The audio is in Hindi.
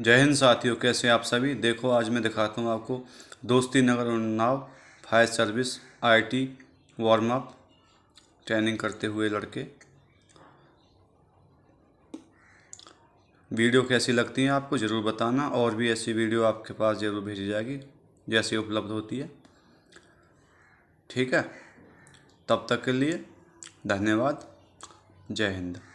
जय हिंद साथियों कैसे आप सभी देखो आज मैं दिखाता हूँ आपको Dosti Nagar Unnao fire service IT warm up training करते हुए लड़के वीडियो कैसी लगती है आपको ज़रूर बताना और भी ऐसी वीडियो आपके पास ज़रूर भेजी जाएगी जैसी उपलब्ध होती है ठीक है तब तक के लिए धन्यवाद जय हिंद